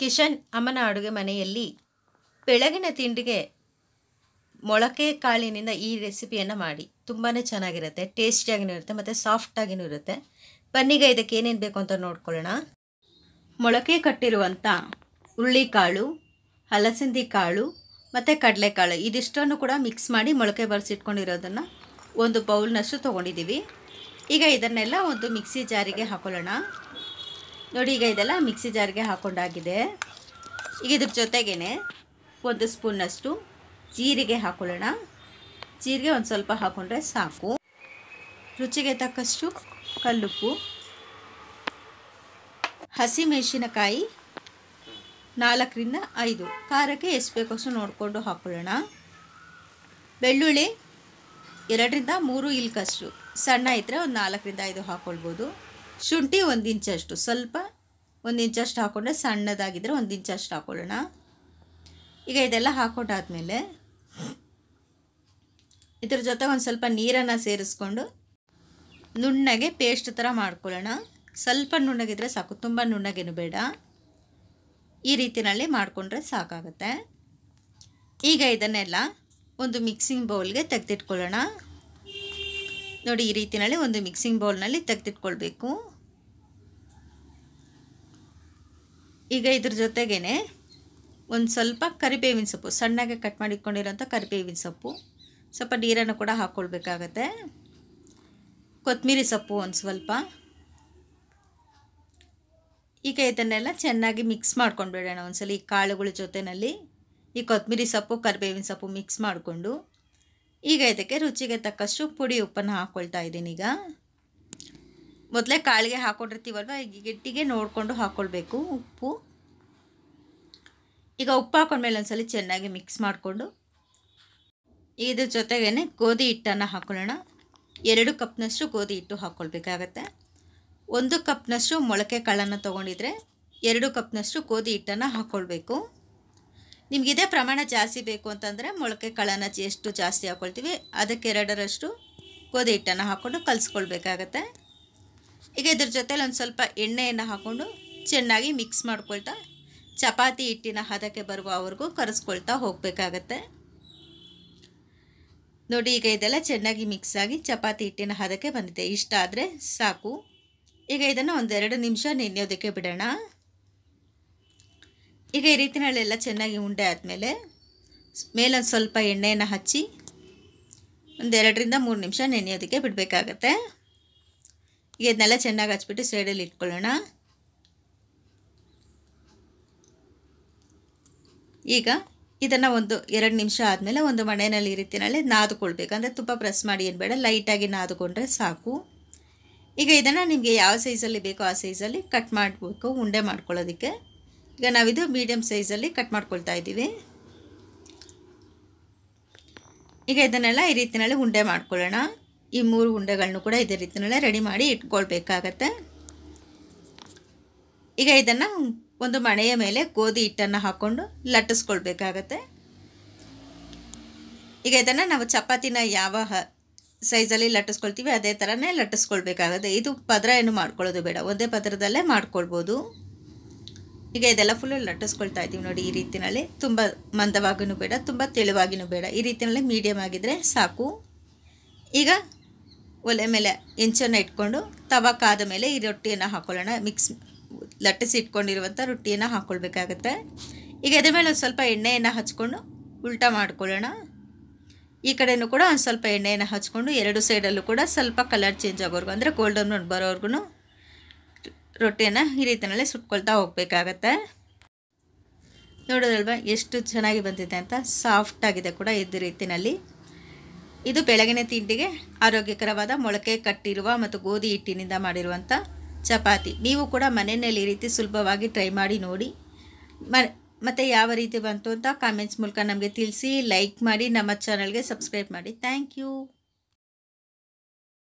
ಕಿಶನ್ ಅಮ್ಮನ ಅಡುಗೆ ಮನೆಯಲ್ಲಿ ಬೆಳಗಿನ ತಿಂಡಿಗೆ ಮೊಳಕೆ ಕಾಳಿನಿಂದ ಈ ರೆಸಿಪಿಯನ್ನು ಮಾಡಿ ತುಂಬಾ ಚೆನ್ನಾಗಿರುತ್ತೆ ಟೇಸ್ಟಿಯಾಗಿನೂ ಇರುತ್ತೆ ಮತ್ತು ಸಾಫ್ಟಾಗಿನೂ ಇರುತ್ತೆ ಬನ್ನಿಗೆ ಇದಕ್ಕೆ ಏನೇನು ಬೇಕು ಅಂತ ನೋಡ್ಕೊಳ್ಳೋಣ ಮೊಳಕೆ ಕಟ್ಟಿರುವಂಥ ಕಾಳು ಹಲಸಂದಿ ಕಾಳು ಮತ್ತು ಕಡಲೆಕಾಳು ಇದಿಷ್ಟನ್ನು ಕೂಡ ಮಿಕ್ಸ್ ಮಾಡಿ ಮೊಳಕೆ ಬರೆಸಿಟ್ಕೊಂಡಿರೋದನ್ನು ಒಂದು ಬೌಲ್ನಷ್ಟು ತೊಗೊಂಡಿದ್ದೀವಿ ಈಗ ಇದನ್ನೆಲ್ಲ ಒಂದು ಮಿಕ್ಸಿ ಜಾರಿಗೆ ಹಾಕೊಳ್ಳೋಣ ನೋಡಿ ಈಗ ಇದೆಲ್ಲ ಮಿಕ್ಸಿ ಜಾರ್ಗೆ ಹಾಕೊಂಡಾಗಿದೆ ಈಗ ಇದ್ರ ಜೊತೆಗೇ ಒಂದು ಸ್ಪೂನಷ್ಟು ಜೀರಿಗೆ ಹಾಕೊಳ್ಳೋಣ ಜೀರಿಗೆ ಒಂದು ಸ್ವಲ್ಪ ಹಾಕೊಂಡ್ರೆ ಸಾಕು ರುಚಿಗೆ ತಕ್ಕಷ್ಟು ಕಲ್ಲುಪ್ಪು ಹಸಿಮೆಣಸಿನಕಾಯಿ ನಾಲ್ಕರಿಂದ ಐದು ಖಾರಕ್ಕೆ ಎಷ್ಟು ಬೇಕಷ್ಟು ನೋಡಿಕೊಂಡು ಹಾಕೊಳ್ಳೋಣ ಬೆಳ್ಳುಳ್ಳಿ ಎರಡರಿಂದ ಮೂರು ಇಲ್ಕಷ್ಟು ಸಣ್ಣ ಇದ್ದರೆ ಒಂದು ನಾಲ್ಕರಿಂದ ಐದು ಹಾಕ್ಕೊಳ್ಬೋದು ಶುಂಠಿ ಒಂದು ಇಂಚಷ್ಟು ಸ್ವಲ್ಪ ಒಂದು ಇಂಚಷ್ಟು ಹಾಕೊಂಡ್ರೆ ಸಣ್ಣದಾಗಿದ್ದರೆ ಒಂದು ಇಂಚಷ್ಟು ಹಾಕೊಳ್ಳೋಣ ಈಗ ಇದೆಲ್ಲ ಹಾಕೊಟ್ಟಾದಮೇಲೆ ಇದ್ರ ಜೊತೆ ಒಂದು ಸ್ವಲ್ಪ ನೀರನ್ನು ಸೇರಿಸ್ಕೊಂಡು ನುಣ್ಣಗೆ ಪೇಸ್ಟ್ ಥರ ಮಾಡ್ಕೊಳ್ಳೋಣ ಸ್ವಲ್ಪ ನುಣ್ಣಗಿದ್ರೆ ಸಾಕು ತುಂಬ ನುಣ್ಣಗೇನು ಬೇಡ ಈ ರೀತಿಯಲ್ಲಿ ಮಾಡಿಕೊಂಡ್ರೆ ಸಾಕಾಗುತ್ತೆ ಈಗ ಇದನ್ನೆಲ್ಲ ಒಂದು ಮಿಕ್ಸಿಂಗ್ ಬೌಲ್ಗೆ ತೆಗೆದಿಟ್ಕೊಳ್ಳೋಣ ನೋಡಿ ಈ ರೀತಿಯಲ್ಲಿ ಒಂದು ಮಿಕ್ಸಿಂಗ್ ಬೌಲ್ನಲ್ಲಿ ತೆಗೆದಿಟ್ಕೊಳ್ಬೇಕು ಈಗ ಇದ್ರ ಜೊತೆಗೇ ಒಂದು ಸ್ವಲ್ಪ ಕರಿಬೇವಿನ ಸೊಪ್ಪು ಸಣ್ಣಗೆ ಕಟ್ ಮಾಡಿಟ್ಕೊಂಡಿರೋಂಥ ಕರಿಬೇವಿನ ಸೊಪ್ಪು ಸ್ವಲ್ಪ ನೀರನ್ನು ಕೂಡ ಹಾಕ್ಕೊಳ್ಬೇಕಾಗತ್ತೆ ಕೊತ್ತಂಬರಿ ಸೊಪ್ಪು ಒಂದು ಸ್ವಲ್ಪ ಈಗ ಇದನ್ನೆಲ್ಲ ಚೆನ್ನಾಗಿ ಮಿಕ್ಸ್ ಮಾಡ್ಕೊಂಡು ಬಿಡೋಣ ಒಂದ್ಸಲ ಈ ಕಾಳುಗಳ ಜೊತೆಯಲ್ಲಿ ಈ ಕೊತ್ತಂಬರಿ ಸೊಪ್ಪು ಕರಿಬೇವಿನ ಸೊಪ್ಪು ಮಿಕ್ಸ್ ಮಾಡಿಕೊಂಡು ಈಗ ಇದಕ್ಕೆ ರುಚಿಗೆ ತಕ್ಕಷ್ಟು ಪುಡಿ ಉಪ್ಪನ್ನು ಹಾಕ್ಕೊಳ್ತಾ ಇದ್ದೀನಿ ಈಗ ಮೊದಲೇ ಕಾಳಿಗೆ ಹಾಕ್ಕೊಂಡಿರ್ತೀವಲ್ವ ಈಗ ಗಿಟ್ಟಿಗೆ ನೋಡಿಕೊಂಡು ಹಾಕ್ಕೊಳ್ಬೇಕು ಉಪ್ಪು ಈಗ ಉಪ್ಪು ಹಾಕೊಂಡ್ಮೇಲೆ ಒಂದ್ಸಲ ಚೆನ್ನಾಗಿ ಮಿಕ್ಸ್ ಮಾಡಿಕೊಂಡು ಇದ್ರ ಜೊತೆಗೇ ಗೋಧಿ ಹಿಟ್ಟನ್ನು ಹಾಕೊಳ್ಳೋಣ ಎರಡು ಕಪ್ನಷ್ಟು ಗೋಧಿ ಹಿಟ್ಟು ಹಾಕ್ಕೊಳ್ಬೇಕಾಗತ್ತೆ ಒಂದು ಕಪ್ನಷ್ಟು ಮೊಳಕೆ ಕಾಳನ್ನು ತೊಗೊಂಡಿದ್ರೆ ಎರಡು ಕಪ್ನಷ್ಟು ಗೋಧಿ ಹಿಟ್ಟನ್ನು ಹಾಕ್ಕೊಳ್ಬೇಕು ನಿಮ್ಗೆ ಪ್ರಮಾಣ ಜಾಸ್ತಿ ಬೇಕು ಅಂತಂದರೆ ಮೊಳಕೆ ಕಾಳನ್ನು ಎಷ್ಟು ಜಾಸ್ತಿ ಹಾಕ್ಕೊಳ್ತೀವಿ ಅದಕ್ಕೆ ಎರಡರಷ್ಟು ಗೋಧಿ ಹಿಟ್ಟನ್ನು ಹಾಕ್ಕೊಂಡು ಕಲಿಸ್ಕೊಳ್ಬೇಕಾಗತ್ತೆ ಈಗ ಇದ್ರ ಜೊತೇಲಿ ಒಂದು ಸ್ವಲ್ಪ ಎಣ್ಣೆಯನ್ನು ಹಾಕ್ಕೊಂಡು ಚೆನ್ನಾಗಿ ಮಿಕ್ಸ್ ಮಾಡ್ಕೊಳ್ತಾ ಚಪಾತಿ ಹಿಟ್ಟಿನ ಹದಕ್ಕೆ ಬರುವವರೆಗೂ ಕರೆಸ್ಕೊಳ್ತಾ ಹೋಗಬೇಕಾಗತ್ತೆ ನೋಡಿ ಈಗ ಇದೆಲ್ಲ ಚೆನ್ನಾಗಿ ಮಿಕ್ಸ್ ಆಗಿ ಚಪಾತಿ ಹಿಟ್ಟಿನ ಹದಕ್ಕೆ ಬಂದಿದೆ ಇಷ್ಟ ಆದರೆ ಸಾಕು ಈಗ ಇದನ್ನು ಒಂದೆರಡು ನಿಮಿಷ ನೆನೆಯೋದಕ್ಕೆ ಬಿಡೋಣ ಈಗ ಈ ಎಲ್ಲ ಚೆನ್ನಾಗಿ ಉಂಡೆ ಆದಮೇಲೆ ಮೇಲೊಂದು ಸ್ವಲ್ಪ ಎಣ್ಣೆಯನ್ನು ಹಚ್ಚಿ ಒಂದೆರಡರಿಂದ ಮೂರು ನಿಮಿಷ ನೆನೆಯೋದಕ್ಕೆ ಬಿಡಬೇಕಾಗತ್ತೆ ಈಗ ಇದನ್ನೆಲ್ಲ ಚೆನ್ನಾಗಿ ಹಚ್ಬಿಟ್ಟು ಸೈಡಲ್ಲಿ ಇಟ್ಕೊಳ್ಳೋಣ ಈಗ ಇದನ್ನು ಒಂದು ಎರಡು ನಿಮಿಷ ಆದಮೇಲೆ ಒಂದು ಮಣೆಯಲ್ಲಿ ಈ ರೀತಿನಲ್ಲಿ ನಾದ್ಕೊಳ್ಬೇಕು ಅಂದರೆ ತುಪ್ಪ ಪ್ರೆಸ್ ಮಾಡಿ ಏನು ಬೇಡ ಲೈಟಾಗಿ ನಾದ್ಕೊಂಡ್ರೆ ಸಾಕು ಈಗ ಇದನ್ನು ನಿಮಗೆ ಯಾವ ಸೈಜಲ್ಲಿ ಬೇಕೋ ಆ ಸೈಜಲ್ಲಿ ಕಟ್ ಮಾಡಬೇಕು ಉಂಡೆ ಮಾಡ್ಕೊಳ್ಳೋದಕ್ಕೆ ಈಗ ನಾವಿದು ಮೀಡಿಯಮ್ ಸೈಜಲ್ಲಿ ಕಟ್ ಮಾಡ್ಕೊಳ್ತಾ ಇದ್ದೀವಿ ಈಗ ಇದನ್ನೆಲ್ಲ ಈ ರೀತಿನಲ್ಲಿ ಉಂಡೆ ಮಾಡ್ಕೊಳ್ಳೋಣ ಈ ಮೂರು ಉಂಡೆಗಳನ್ನು ಕೂಡ ಇದೇ ರೀತಿಯಲ್ಲೇ ರೆಡಿ ಮಾಡಿ ಇಟ್ಕೊಳ್ಬೇಕಾಗತ್ತೆ ಈಗ ಇದನ್ನು ಒಂದು ಮಣೆಯ ಮೇಲೆ ಗೋಧಿ ಹಿಟ್ಟನ್ನು ಹಾಕ್ಕೊಂಡು ಲಟ್ಟಿಸ್ಕೊಳ್ಬೇಕಾಗತ್ತೆ ಈಗ ಇದನ್ನು ನಾವು ಚಪಾತಿನ ಯಾವ ಸೈಜಲ್ಲಿ ಲಟ್ಟಿಸ್ಕೊಳ್ತೀವಿ ಅದೇ ಥರನೇ ಲಟ್ಟಿಸ್ಕೊಳ್ಬೇಕಾಗುತ್ತೆ ಇದು ಪದರ ಏನು ಮಾಡ್ಕೊಳ್ಳೋದು ಬೇಡ ಒಂದೇ ಪದರದಲ್ಲೇ ಮಾಡ್ಕೊಳ್ಬೋದು ಈಗ ಇದೆಲ್ಲ ಫುಲ್ಲು ಲಟ್ಟಿಸ್ಕೊಳ್ತಾ ಇದ್ದೀವಿ ನೋಡಿ ಈ ರೀತಿಯಲ್ಲಿ ತುಂಬ ಮಂದವಾಗೂ ಬೇಡ ತುಂಬ ತೆಳುವಾಗಿನೂ ಬೇಡ ಈ ರೀತಿಯಲ್ಲಿ ಮೀಡಿಯಮ್ ಆಗಿದ್ದರೆ ಸಾಕು ಈಗ ಒಲೆ ಮೇಲೆ ಹೆಂಚನ್ನು ಇಟ್ಕೊಂಡು ತವ ಕಾದ ಮೇಲೆ ಈ ರೊಟ್ಟಿಯನ್ನು ಹಾಕ್ಕೊಳ್ಳೋಣ ಮಿಕ್ಸ್ ಲಟ್ಟಿಸಿ ಇಟ್ಕೊಂಡಿರುವಂಥ ರೊಟ್ಟಿಯನ್ನು ಹಾಕ್ಕೊಳ್ಬೇಕಾಗತ್ತೆ ಈಗ ಇದ್ರ ಮೇಲೆ ಒಂದು ಸ್ವಲ್ಪ ಎಣ್ಣೆಯನ್ನು ಹಚ್ಕೊಂಡು ಉಲ್ಟ ಮಾಡ್ಕೊಳ್ಳೋಣ ಈ ಕಡೆಯೂ ಕೂಡ ಒಂದು ಸ್ವಲ್ಪ ಎಣ್ಣೆಯನ್ನು ಹಚ್ಕೊಂಡು ಎರಡು ಸೈಡಲ್ಲೂ ಕೂಡ ಸ್ವಲ್ಪ ಕಲರ್ ಚೇಂಜ್ ಆಗೋರ್ಗು ಅಂದರೆ ಗೋಲ್ಡನ್ ಬರೋರ್ಗು ರೊಟ್ಟಿಯನ್ನು ಈ ರೀತಿಯಲ್ಲೇ ಸುಟ್ಕೊಳ್ತಾ ಹೋಗಬೇಕಾಗತ್ತೆ ನೋಡೋದಲ್ವ ಎಷ್ಟು ಚೆನ್ನಾಗಿ ಬಂದಿದೆ ಅಂತ ಸಾಫ್ಟ್ ಆಗಿದೆ ಕೂಡ ಇದ್ದ ರೀತಿಯಲ್ಲಿ ಇದು ಬೆಳಗಿನ ತಿಂಡಿಗೆ ಆರೋಗ್ಯಕರವಾದ ಮೊಳಕೆ ಕಟ್ಟಿರುವ ಮತ್ತು ಗೋಧಿ ಹಿಟ್ಟಿನಿಂದ ಮಾಡಿರುವಂಥ ಚಪಾತಿ ನೀವು ಕೂಡ ಮನೆಯಲ್ಲಿ ಈ ರೀತಿ ಸುಲಭವಾಗಿ ಟ್ರೈ ಮಾಡಿ ನೋಡಿ ಮ ಮತ್ತು ಯಾವ ರೀತಿ ಬಂತು ಅಂತ ಕಾಮೆಂಟ್ಸ್ ಮೂಲಕ ನಮಗೆ ತಿಳಿಸಿ ಲೈಕ್ ಮಾಡಿ ನಮ್ಮ ಚಾನಲ್ಗೆ ಸಬ್ಸ್ಕ್ರೈಬ್ ಮಾಡಿ ಥ್ಯಾಂಕ್ ಯು